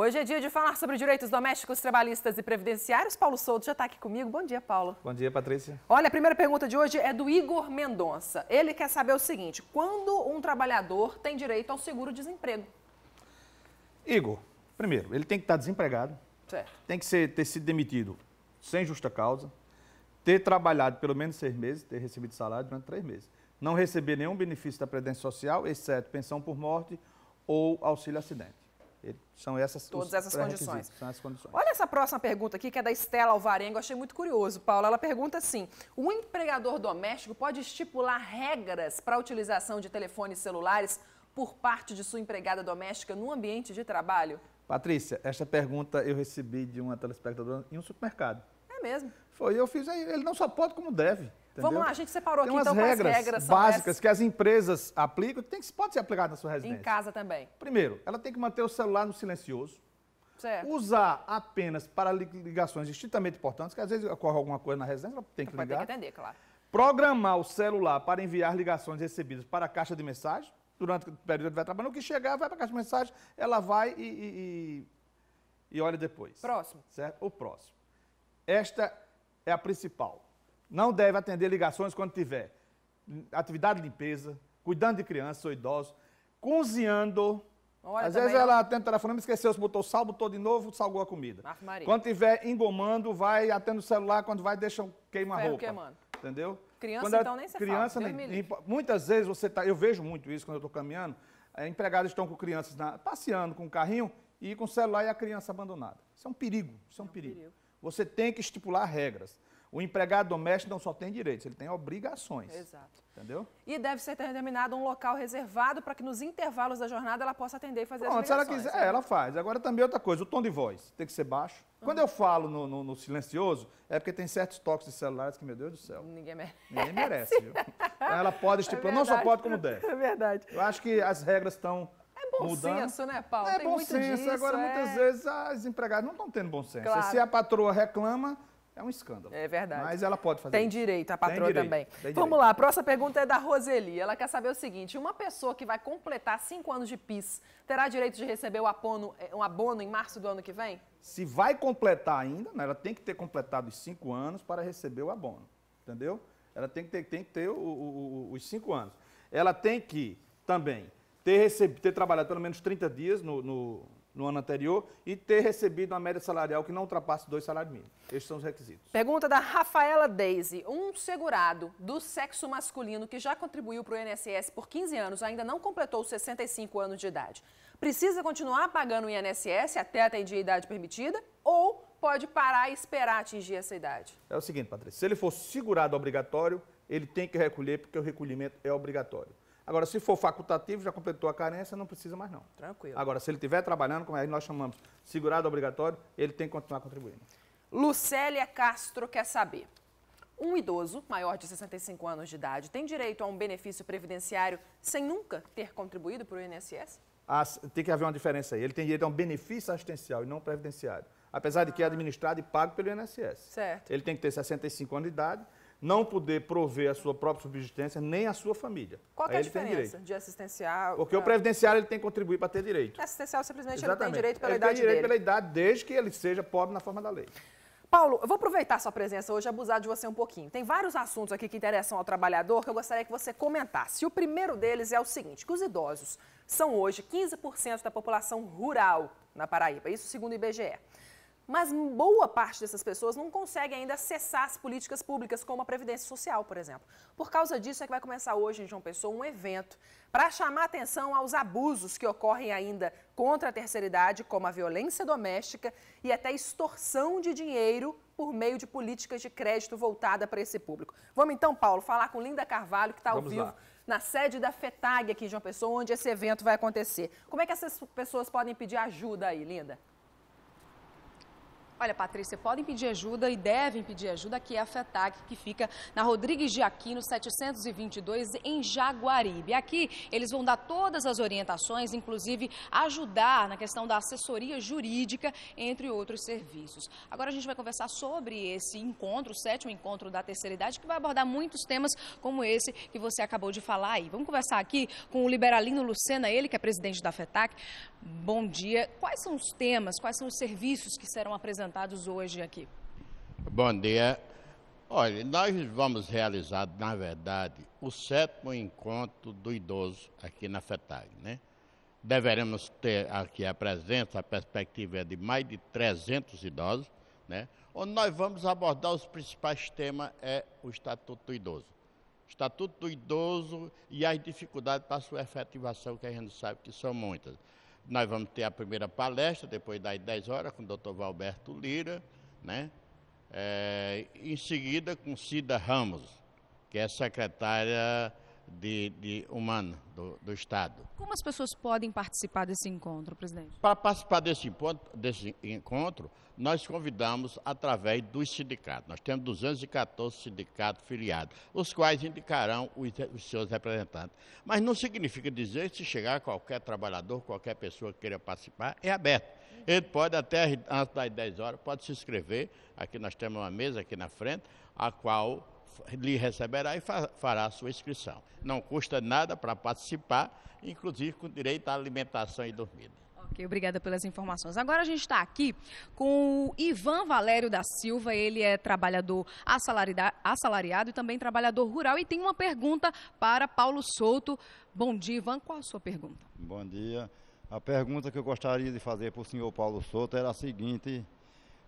Hoje é dia de falar sobre direitos domésticos, trabalhistas e previdenciários. Paulo Souto já está aqui comigo. Bom dia, Paulo. Bom dia, Patrícia. Olha, a primeira pergunta de hoje é do Igor Mendonça. Ele quer saber o seguinte: quando um trabalhador tem direito ao seguro-desemprego? Igor, primeiro, ele tem que estar tá desempregado, certo. tem que ser, ter sido demitido sem justa causa, ter trabalhado pelo menos seis meses, ter recebido salário durante três meses, não receber nenhum benefício da Previdência Social, exceto pensão por morte ou auxílio-acidente. São essas Todas essas condições. São essas condições. Olha essa próxima pergunta aqui, que é da Estela Alvarengo. Achei muito curioso, Paula. Ela pergunta assim: o empregador doméstico pode estipular regras para a utilização de telefones celulares por parte de sua empregada doméstica no ambiente de trabalho? Patrícia, esta pergunta eu recebi de uma telespectadora em um supermercado. É mesmo. Foi, eu fiz, ele não só pode como deve. Entendeu? Vamos lá, a gente separou tem aqui então regras as regras básicas essas... que as empresas aplicam, que tem, pode ser aplicado na sua residência. Em casa também. Primeiro, ela tem que manter o celular no silencioso. Certo. Usar apenas para ligações estritamente importantes, que às vezes ocorre alguma coisa na residência, ela tem que ligar. Tem que atender, claro. Programar o celular para enviar ligações recebidas para a caixa de mensagem, durante o período que vai trabalhando, o que chegar vai para a caixa de mensagem, ela vai e, e, e, e olha depois. Próximo. Certo? O próximo esta é a principal. Não deve atender ligações quando tiver atividade de limpeza, cuidando de crianças ou idosos, cozinhando. Olha, Às vezes ela atende o telefone, esqueceu, botou sal, botou de novo, salgou a comida. Quando tiver engomando, vai atendo o celular, quando vai, deixa queima a roupa. Queimando. Entendeu? Criança, quando é então, nem se criança, fala. Nem, muitas vezes você tá, eu vejo muito isso quando eu estou caminhando, é, empregados estão com crianças na, passeando com o carrinho e com o celular e a criança abandonada. Isso é um perigo, isso é um, é um perigo. perigo. Você tem que estipular regras. O empregado doméstico não só tem direitos, ele tem obrigações. Exato. Entendeu? E deve ser determinado um local reservado para que nos intervalos da jornada ela possa atender e fazer Pronto, as se ela quiser, é, ela faz. Agora também outra coisa, o tom de voz tem que ser baixo. Uhum. Quando eu falo no, no, no, silencioso, é porque tem certos toques de celulares que, meu Deus do céu. Ninguém merece. Ninguém merece, viu? Então ela pode estipular, é não só pode como deve. É verdade. Eu acho que as regras estão bom senso, né, Paulo? É Tem bom senso. Disso, Agora, é... muitas vezes, as empregadas não estão tendo bom senso. Claro. Se a patroa reclama, é um escândalo. É verdade. Mas ela pode fazer. Tem direito, a patroa direito, também. Vamos lá, a próxima pergunta é da Roseli. Ela quer saber o seguinte: uma pessoa que vai completar cinco anos de PIS terá direito de receber o abono, eh, um abono em março do ano que vem? Se vai completar ainda, né, ela tem que ter completado os cinco anos para receber o abono. Entendeu? Ela tem que ter, tem que ter o, o, o, os cinco anos. Ela tem que também ter, recebido, ter trabalhado pelo menos 30 dias no, no, no, ano anterior e ter recebido uma média salarial que não ultrapasse dois salários mínimos. Estes são os requisitos. Pergunta da Rafaela Deise. Um segurado do sexo masculino que já contribuiu para o INSS por 15 anos ainda não completou 65 anos de idade. Precisa continuar pagando o INSS até atingir a idade permitida ou pode parar e esperar atingir essa idade? É o seguinte, Patrícia, se ele for segurado obrigatório, ele tem que recolher porque o recolhimento é obrigatório. Agora, se for facultativo, já completou a carência, não precisa mais não. Tranquilo. Agora, se ele estiver trabalhando, como é, nós chamamos segurado obrigatório, ele tem que continuar contribuindo. Lucélia Castro quer saber. Um idoso maior de 65 anos de idade tem direito a um benefício previdenciário sem nunca ter contribuído para o INSS? Ah, tem que haver uma diferença aí. Ele tem direito a um benefício assistencial e não previdenciário. Apesar de que é ah. administrado e pago pelo INSS. Certo. Ele tem que ter 65 anos de idade não poder prover a sua própria subsistência nem a sua família. Qual é a diferença de assistencial? Porque pra... o previdenciário ele tem que contribuir para ter direito. É assistencial simplesmente Exatamente. ele tem direito pela ele idade. Tem direito dele. pela idade, desde que ele seja pobre na forma da lei. Paulo, eu vou aproveitar sua presença hoje e abusar de você um pouquinho. Tem vários assuntos aqui que interessam ao trabalhador que eu gostaria que você comentasse. O primeiro deles é o seguinte, os idosos são hoje 15% da população rural na Paraíba, isso segundo o IBGE mas boa parte dessas pessoas não consegue ainda acessar as políticas públicas, como a Previdência Social, por exemplo. Por causa disso é que vai começar hoje em João Pessoa um evento para chamar atenção aos abusos que ocorrem ainda contra a terceira idade, como a violência doméstica e até extorsão de dinheiro por meio de políticas de crédito voltada para esse público. Vamos então, Paulo, falar com Linda Carvalho, que está ao vivo lá. na sede da FETAG aqui em João Pessoa, onde esse evento vai acontecer. Como é que essas pessoas podem pedir ajuda aí, Linda? Olha, Patrícia, podem pedir ajuda e devem pedir ajuda aqui é a FETAC, que fica na Rodrigues de Aquino, 722, em Jaguaribe. Aqui eles vão dar todas as orientações, inclusive ajudar na questão da assessoria jurídica, entre outros serviços. Agora a gente vai conversar sobre esse encontro, o sétimo encontro da terceira idade, que vai abordar muitos temas como esse que você acabou de falar aí. Vamos conversar aqui com o Liberalino Lucena, ele que é presidente da FETAC. Bom dia. Quais são os temas, quais são os serviços que serão apresentados? apresentados hoje aqui? Bom dia. Olha, nós vamos realizar, na verdade, o sétimo encontro do idoso aqui na FETAG, né? Deveremos ter aqui a presença, a perspectiva é de mais de 300 idosos, né? Onde nós vamos abordar os principais temas é o Estatuto do Idoso. Estatuto do Idoso e as dificuldades para sua efetivação, que a gente sabe que são muitas. Nós vamos ter a primeira palestra, depois das 10 horas, com o doutor Valberto Lira, né? É, em seguida com Cida Ramos, que é secretária de, de humana do, do, Estado. Como as pessoas podem participar desse encontro, presidente? Para participar desse encontro, desse encontro, nós convidamos através dos sindicatos. Nós temos 214 sindicatos filiados, os quais indicarão os, os seus representantes. Mas não significa dizer que se chegar qualquer trabalhador, qualquer pessoa que queira participar, é aberto. Ele pode até antes das 10 horas, pode se inscrever. Aqui nós temos uma mesa aqui na frente, a qual lhe receberá e fará a sua inscrição. Não custa nada para participar, inclusive com direito à alimentação e dormida. Ok, obrigada pelas informações. Agora a gente está aqui com o Ivan Valério da Silva. Ele é trabalhador assalariado e também trabalhador rural. E tem uma pergunta para Paulo Souto. Bom dia, Ivan. Qual a sua pergunta? Bom dia. A pergunta que eu gostaria de fazer para o senhor Paulo Souto era a seguinte: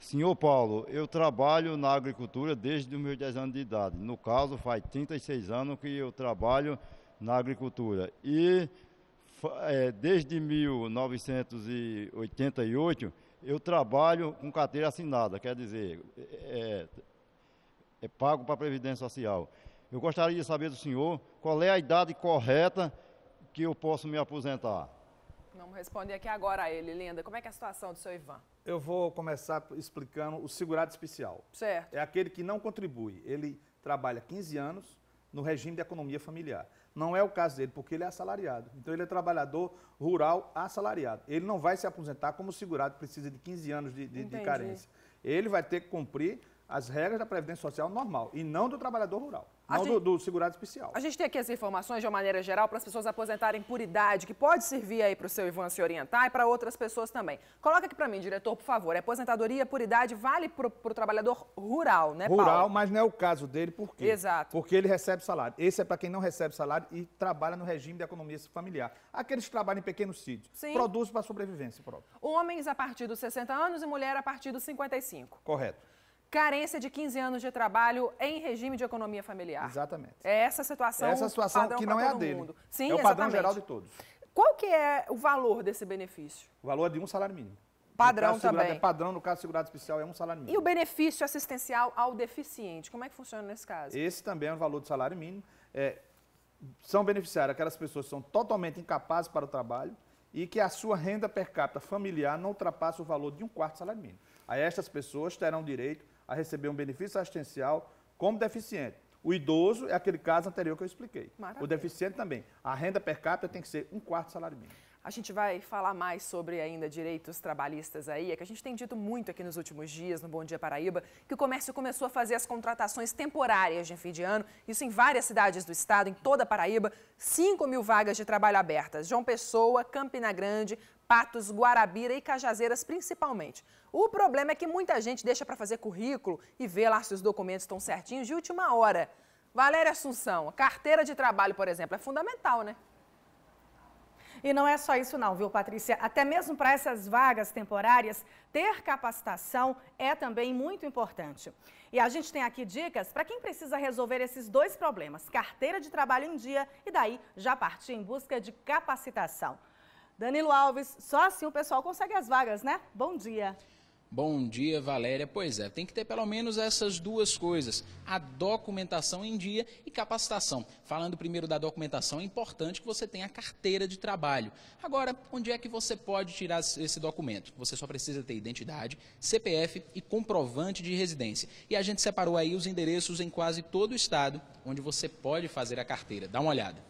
Senhor Paulo, eu trabalho na agricultura desde os meus 10 anos de idade. No caso, faz 36 anos que eu trabalho na agricultura. E é, desde 1988 eu trabalho com carteira assinada, quer dizer, é, é, é pago para a Previdência Social. Eu gostaria de saber do senhor qual é a idade correta que eu posso me aposentar. Vamos responder aqui agora a ele, Linda. Como é que é a situação do seu Ivan? eu vou começar explicando o segurado especial. Certo. É aquele que não contribui. Ele trabalha 15 anos no regime de economia familiar. Não é o caso dele, porque ele é assalariado. Então, ele é trabalhador rural assalariado. Ele não vai se aposentar como segurado, precisa de 15 anos de, de, de carência. Ele vai ter que cumprir as regras da Previdência Social normal e não do trabalhador rural, a não gente, do, do, segurado especial. A gente tem aqui as informações de uma maneira geral para as pessoas aposentarem por idade, que pode servir aí para o seu Ivan se orientar e para outras pessoas também. Coloca aqui para mim, diretor, por favor. A é aposentadoria por idade vale para o trabalhador rural, né, Paulo? Rural, mas não é o caso dele, por quê? Exato. Porque ele recebe salário. Esse é para quem não recebe salário e trabalha no regime da economia familiar. Aqueles que trabalham em pequenos sítios, Sim. produzem para sobrevivência própria. Homens a partir dos 60 anos e mulher a partir dos 55. Correto. Carência de 15 anos de trabalho em regime de economia familiar. Exatamente. É essa situação. É essa situação que não é a dele. Mundo. Sim, é o padrão geral de todos. Qual que é o valor desse benefício? O valor é de um salário mínimo. Padrão é também. É padrão, no caso segurado especial, é um salário mínimo. E o benefício assistencial ao deficiente, como é que funciona nesse caso? Esse também é um valor do salário mínimo. É, são beneficiárias aquelas pessoas que são totalmente incapazes para o trabalho e que a sua renda per capita familiar não ultrapassa o valor de um quarto salário mínimo. A estas pessoas terão direito a receber um benefício assistencial como deficiente. O idoso é aquele caso anterior que eu expliquei. Maravilha. O deficiente também. A renda per capita tem que ser um quarto salário mínimo. A gente vai falar mais sobre ainda direitos trabalhistas aí, é que a gente tem dito muito aqui nos últimos dias, no Bom Dia Paraíba, que o comércio começou a fazer as contratações temporárias de fim de ano, isso em várias cidades do estado, em toda a Paraíba, 5 mil vagas de trabalho abertas, João Pessoa, Campina Grande, Patos, Guarabira e Cajazeiras principalmente. O problema é que muita gente deixa para fazer currículo e ver lá se os documentos estão certinhos de última hora. Valéria Assunção, carteira de trabalho, por exemplo, é fundamental, né? E não é só isso não, viu, Patrícia? Até mesmo para essas vagas temporárias, ter capacitação é também muito importante. E a gente tem aqui dicas para quem precisa resolver esses dois problemas, carteira de trabalho em dia e daí já partir em busca de capacitação. Danilo Alves, só assim o pessoal consegue as vagas, né? Bom dia. Bom dia, Valéria. Pois é, tem que ter pelo menos essas duas coisas: a documentação em dia e capacitação. Falando primeiro da documentação, é importante que você tenha a carteira de trabalho. Agora, onde é que você pode tirar esse documento? Você só precisa ter identidade, CPF e comprovante de residência. E a gente separou aí os endereços em quase todo o estado onde você pode fazer a carteira. Dá uma olhada.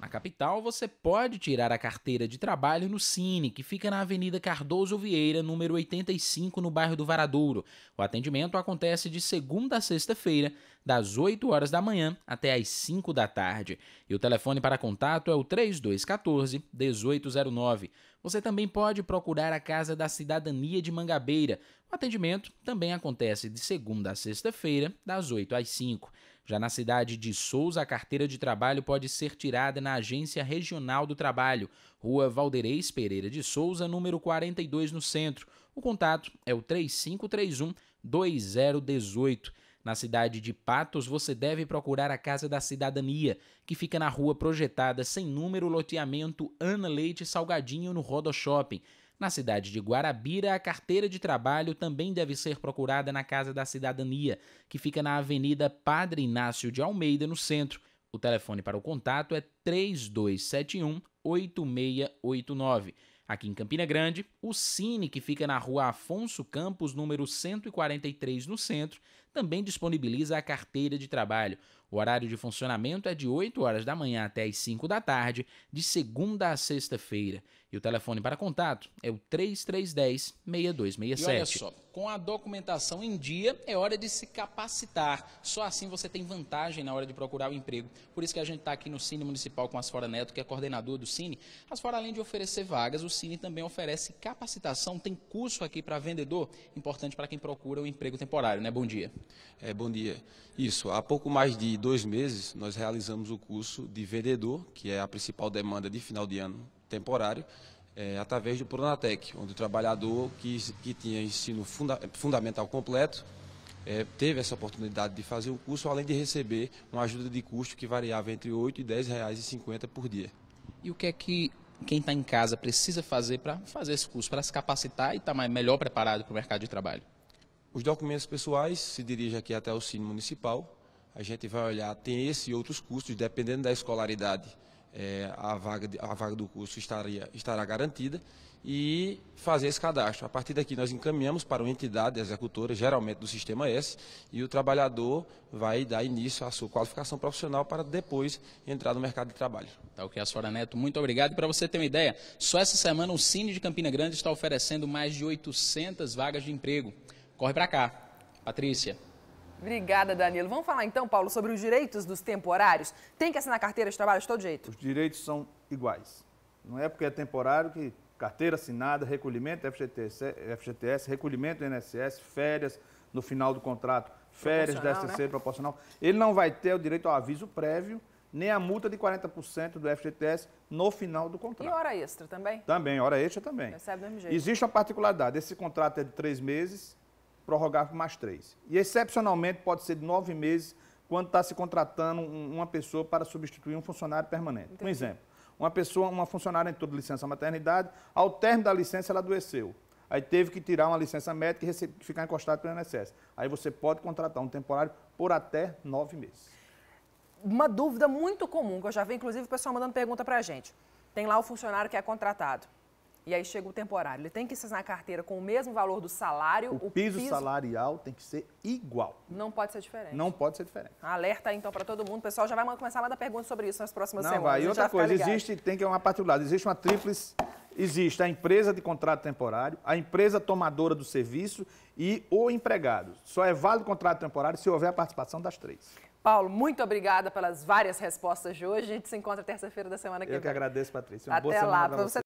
Na capital, você pode tirar a carteira de trabalho no Cine, que fica na Avenida Cardoso Vieira, número 85, no bairro do Varadouro. O atendimento acontece de segunda a sexta-feira, das 8 horas da manhã até as 5 da tarde. E o telefone para contato é o 3214 1809. Você também pode procurar a Casa da Cidadania de Mangabeira. O atendimento também acontece de segunda a sexta-feira, das 8 às 5. Já na cidade de Souza, a carteira de trabalho pode ser tirada na Agência Regional do Trabalho, Rua Valdereis Pereira de Souza, número 42, no centro. O contato é o 3531 2018. Na cidade de Patos, você deve procurar a Casa da Cidadania, que fica na rua projetada sem número, loteamento Ana Leite Salgadinho, no Rodo Shopping. Na cidade de Guarabira, a carteira de trabalho também deve ser procurada na Casa da Cidadania, que fica na Avenida Padre Inácio de Almeida, no centro. O telefone para o contato é 3271 8689. Aqui em Campina Grande, o Cine, que fica na rua Afonso Campos, número 143, no centro, também disponibiliza a carteira de trabalho. O horário de funcionamento é de 8 horas da manhã até as 5 da tarde, de segunda a sexta-feira. E o telefone para contato é o 3310-6267. E olha só, com a documentação em dia, é hora de se capacitar. Só assim você tem vantagem na hora de procurar o um emprego. Por isso que a gente está aqui no Cine Municipal com Asfora Neto, que é coordenador do Cine. Asfora, além de oferecer vagas, o Cine também oferece capacitação. Tem curso aqui para vendedor, importante para quem procura o um emprego temporário, né? Bom dia. É, bom dia. Isso, há pouco mais de dois meses, nós realizamos o curso de vendedor, que é a principal demanda de final de ano temporário, é, através do Pronatec, onde o trabalhador que, que tinha ensino funda fundamental completo é, teve essa oportunidade de fazer o curso, além de receber uma ajuda de custo que variava entre 8 e R$ reais e por dia. E o que é que quem está em casa precisa fazer para fazer esse curso, para se capacitar e estar tá melhor preparado para o mercado de trabalho? Os documentos pessoais se dirigem aqui até o Cine Municipal, a gente vai olhar, tem esse e outros custos, dependendo da escolaridade, é, a, vaga, a vaga do curso estaria, estará garantida, e fazer esse cadastro. A partir daqui, nós encaminhamos para uma entidade executora, geralmente do Sistema S, e o trabalhador vai dar início à sua qualificação profissional para depois entrar no mercado de trabalho. Tá ok, a Neto, muito obrigado. E para você ter uma ideia, só essa semana o Cine de Campina Grande está oferecendo mais de 800 vagas de emprego. Corre para cá. Patrícia. Obrigada, Danilo. Vamos falar então, Paulo, sobre os direitos dos temporários. Tem que assinar carteira de trabalho de todo jeito? Os direitos são iguais. Não é porque é temporário que carteira assinada, recolhimento FGTS, FGTS recolhimento INSS, férias no final do contrato, férias da STC né? proporcional. Ele não vai ter o direito ao aviso prévio nem a multa de 40% do FGTS no final do contrato. E hora extra também? Também, hora extra também. Recebe do Existe uma particularidade, esse contrato é de três meses, prorrogar por mais três. E, excepcionalmente, pode ser de nove meses quando está se contratando uma pessoa para substituir um funcionário permanente. Entendi. Um exemplo, uma pessoa, uma funcionária entrou de licença maternidade, ao término da licença ela adoeceu. Aí teve que tirar uma licença médica e ficar encostado pelo INSS. Aí você pode contratar um temporário por até nove meses. Uma dúvida muito comum, que eu já vi, inclusive, o pessoal mandando pergunta para a gente. Tem lá o funcionário que é contratado e aí chega o temporário. Ele tem que ser na carteira com o mesmo valor do salário. O, o piso, piso, salarial tem que ser igual. Não pode ser diferente. Não pode ser diferente. Alerta então para todo mundo. O pessoal já vai começar a mandar perguntas sobre isso nas próximas Não, semanas. Vai. E outra coisa, existe, tem que é uma patrulhada, existe uma tríplice existe a empresa de contrato temporário, a empresa tomadora do serviço e o empregado. Só é válido o contrato temporário se houver a participação das três. Paulo, muito obrigada pelas várias respostas de hoje. A gente se encontra terça-feira da semana que vem. Eu que agradeço, Patrícia. Uma Até lá.